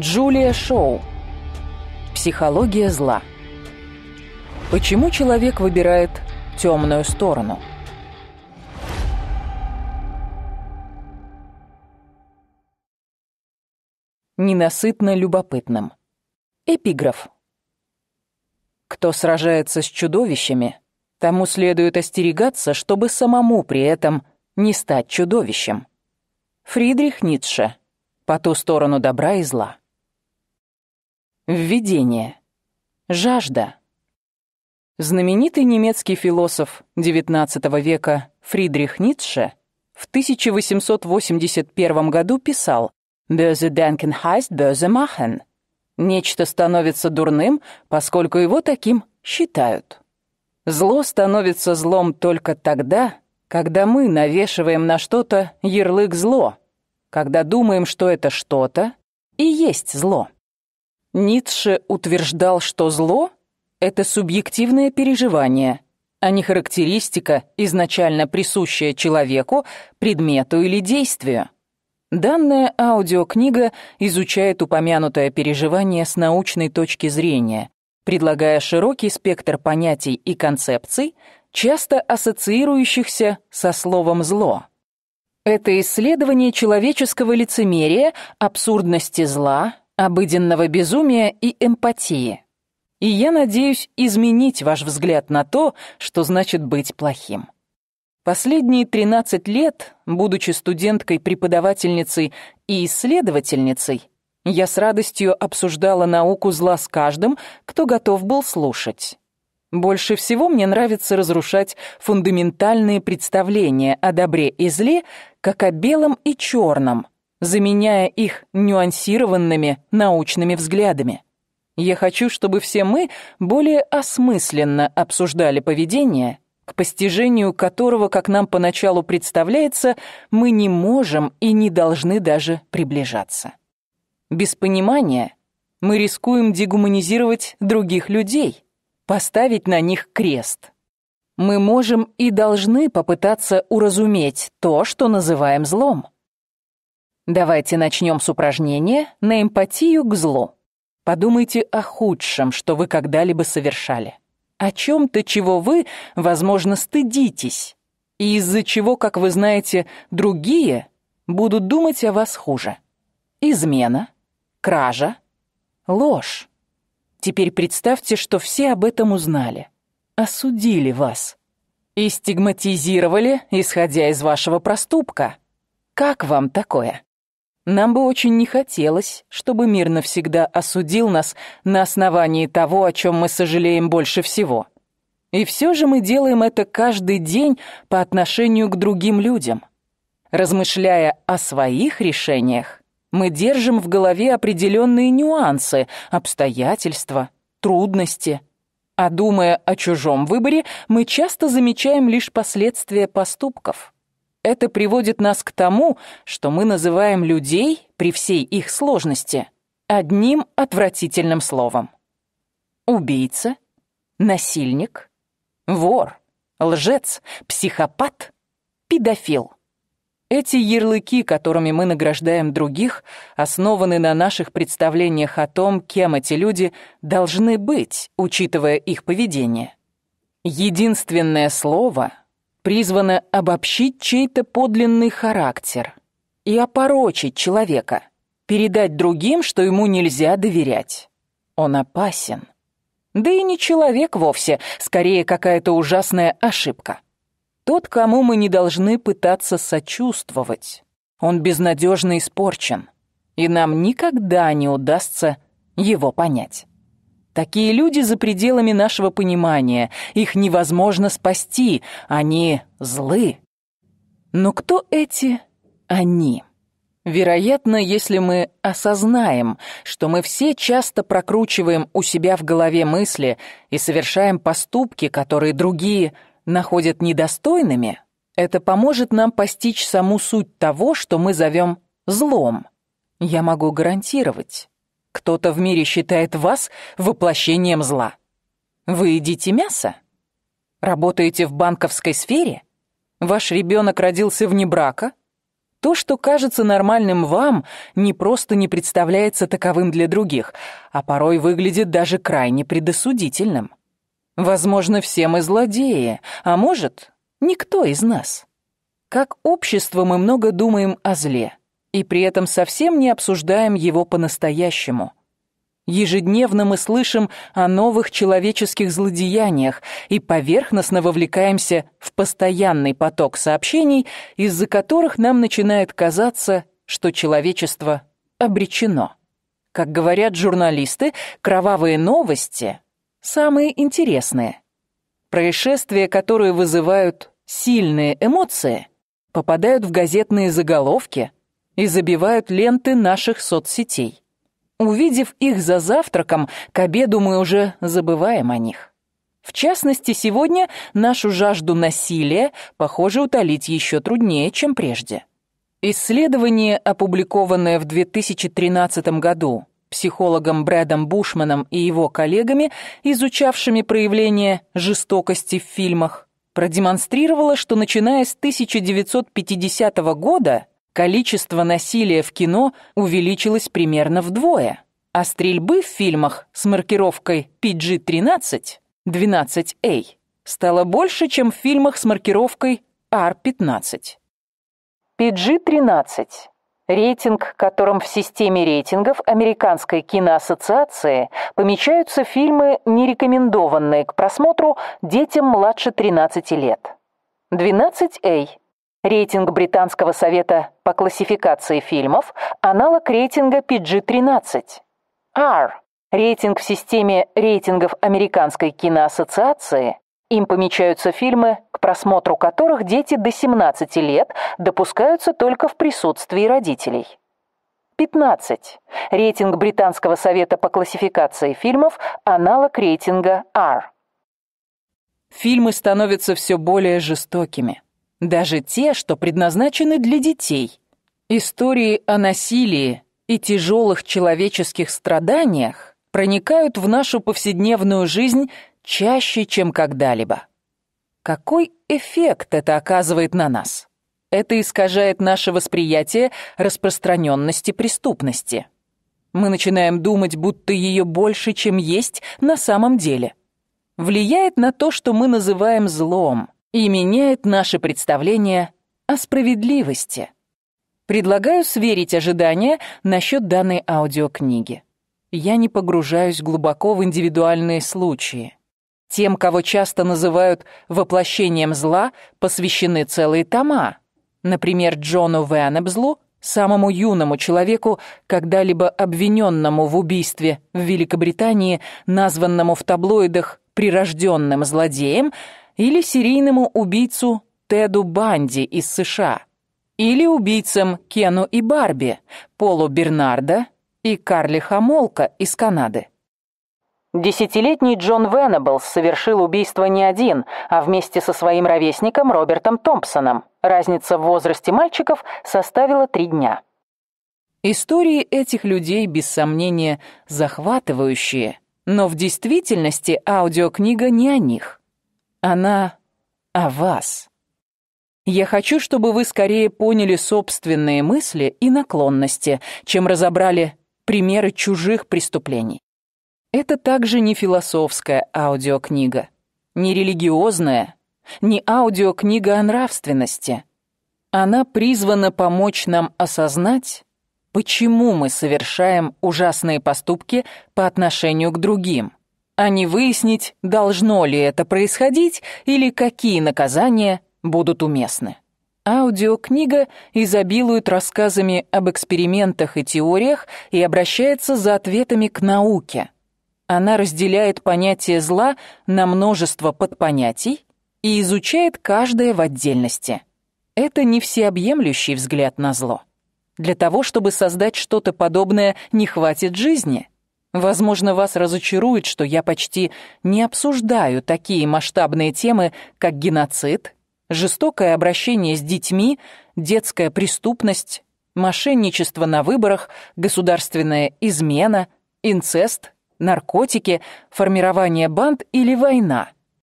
Джулия Шоу. Психология зла. Почему человек выбирает темную сторону? Ненасытно любопытным. Эпиграф. Кто сражается с чудовищами, тому следует остерегаться, чтобы самому при этом не стать чудовищем. Фридрих Ницше. По ту сторону добра и зла. Введение. Жажда. Знаменитый немецкий философ XIX века Фридрих Ницше в 1881 году писал «Böse denken heißt böse machen» Нечто становится дурным, поскольку его таким считают. Зло становится злом только тогда, когда мы навешиваем на что-то ярлык «зло», когда думаем, что это что-то и есть зло. Ницше утверждал, что зло — это субъективное переживание, а не характеристика, изначально присущая человеку, предмету или действию. Данная аудиокнига изучает упомянутое переживание с научной точки зрения, предлагая широкий спектр понятий и концепций, часто ассоциирующихся со словом «зло». Это исследование человеческого лицемерия, абсурдности зла, обыденного безумия и эмпатии. И я надеюсь изменить ваш взгляд на то, что значит быть плохим. Последние 13 лет, будучи студенткой, преподавательницей и исследовательницей, я с радостью обсуждала науку зла с каждым, кто готов был слушать. Больше всего мне нравится разрушать фундаментальные представления о добре и зле, как о белом и черном – заменяя их нюансированными научными взглядами. Я хочу, чтобы все мы более осмысленно обсуждали поведение, к постижению которого, как нам поначалу представляется, мы не можем и не должны даже приближаться. Без понимания мы рискуем дегуманизировать других людей, поставить на них крест. Мы можем и должны попытаться уразуметь то, что называем злом. Давайте начнем с упражнения на эмпатию к злу. Подумайте о худшем, что вы когда-либо совершали. О чем-то, чего вы, возможно, стыдитесь. И из-за чего, как вы знаете, другие будут думать о вас хуже. Измена, кража, ложь. Теперь представьте, что все об этом узнали. Осудили вас. И стигматизировали, исходя из вашего проступка. Как вам такое? Нам бы очень не хотелось, чтобы мир навсегда осудил нас на основании того, о чем мы сожалеем больше всего. И все же мы делаем это каждый день по отношению к другим людям. Размышляя о своих решениях, мы держим в голове определенные нюансы, обстоятельства, трудности. А думая о чужом выборе, мы часто замечаем лишь последствия поступков – это приводит нас к тому, что мы называем людей, при всей их сложности, одним отвратительным словом. Убийца, насильник, вор, лжец, психопат, педофил. Эти ярлыки, которыми мы награждаем других, основаны на наших представлениях о том, кем эти люди должны быть, учитывая их поведение. Единственное слово, призвано обобщить чей-то подлинный характер и опорочить человека, передать другим, что ему нельзя доверять. Он опасен. Да и не человек вовсе, скорее какая-то ужасная ошибка. Тот, кому мы не должны пытаться сочувствовать. Он безнадежно испорчен, и нам никогда не удастся его понять. Такие люди за пределами нашего понимания. Их невозможно спасти. Они злы. Но кто эти «они»? Вероятно, если мы осознаем, что мы все часто прокручиваем у себя в голове мысли и совершаем поступки, которые другие находят недостойными, это поможет нам постичь саму суть того, что мы зовем злом. Я могу гарантировать, кто-то в мире считает вас воплощением зла. Вы едите мясо? Работаете в банковской сфере? Ваш ребенок родился вне брака? То, что кажется нормальным вам, не просто не представляется таковым для других, а порой выглядит даже крайне предосудительным. Возможно, все мы злодеи, а может, никто из нас. Как общество мы много думаем о зле и при этом совсем не обсуждаем его по-настоящему. Ежедневно мы слышим о новых человеческих злодеяниях и поверхностно вовлекаемся в постоянный поток сообщений, из-за которых нам начинает казаться, что человечество обречено. Как говорят журналисты, кровавые новости – самые интересные. Происшествия, которые вызывают сильные эмоции, попадают в газетные заголовки – и забивают ленты наших соцсетей. Увидев их за завтраком, к обеду мы уже забываем о них. В частности, сегодня нашу жажду насилия, похоже, утолить еще труднее, чем прежде. Исследование, опубликованное в 2013 году психологом Брэдом Бушманом и его коллегами, изучавшими проявления жестокости в фильмах, продемонстрировало, что начиная с 1950 года количество насилия в кино увеличилось примерно вдвое, а стрельбы в фильмах с маркировкой PG-13 12A стало больше, чем в фильмах с маркировкой R15. PG-13 рейтинг, которым в системе рейтингов Американской киноассоциации помечаются фильмы, не рекомендованные к просмотру детям младше 13 лет. 12A Рейтинг Британского совета по классификации фильмов аналог рейтинга PG-13. R рейтинг в системе рейтингов Американской киноассоциации. Им помечаются фильмы, к просмотру которых дети до 17 лет допускаются только в присутствии родителей. 15. Рейтинг Британского совета по классификации фильмов аналог рейтинга R. Фильмы становятся все более жестокими даже те, что предназначены для детей. Истории о насилии и тяжелых человеческих страданиях проникают в нашу повседневную жизнь чаще, чем когда-либо. Какой эффект это оказывает на нас? Это искажает наше восприятие распространенности преступности. Мы начинаем думать, будто ее больше, чем есть на самом деле. Влияет на то, что мы называем злом – и меняет наше представление о справедливости. Предлагаю сверить ожидания насчет данной аудиокниги. Я не погружаюсь глубоко в индивидуальные случаи. Тем, кого часто называют воплощением зла, посвящены целые тома. Например, Джону Венебзлу, самому юному человеку, когда-либо обвиненному в убийстве в Великобритании, названному в таблоидах прирожденным злодеем, или серийному убийцу Теду Банди из США, или убийцам Кену и Барби, Полу Бернарда и Карли Хамолка из Канады. Десятилетний Джон Венеблс совершил убийство не один, а вместе со своим ровесником Робертом Томпсоном. Разница в возрасте мальчиков составила три дня. Истории этих людей, без сомнения, захватывающие, но в действительности аудиокнига не о них. Она о вас. Я хочу, чтобы вы скорее поняли собственные мысли и наклонности, чем разобрали примеры чужих преступлений. Это также не философская аудиокнига, не религиозная, не аудиокнига о нравственности. Она призвана помочь нам осознать, почему мы совершаем ужасные поступки по отношению к другим, а не выяснить, должно ли это происходить или какие наказания будут уместны. Аудиокнига изобилует рассказами об экспериментах и теориях и обращается за ответами к науке. Она разделяет понятие зла на множество подпонятий и изучает каждое в отдельности. Это не всеобъемлющий взгляд на зло. Для того, чтобы создать что-то подобное, не хватит жизни — Возможно, вас разочарует, что я почти не обсуждаю такие масштабные темы, как геноцид, жестокое обращение с детьми, детская преступность, мошенничество на выборах, государственная измена, инцест, наркотики, формирование банд или война.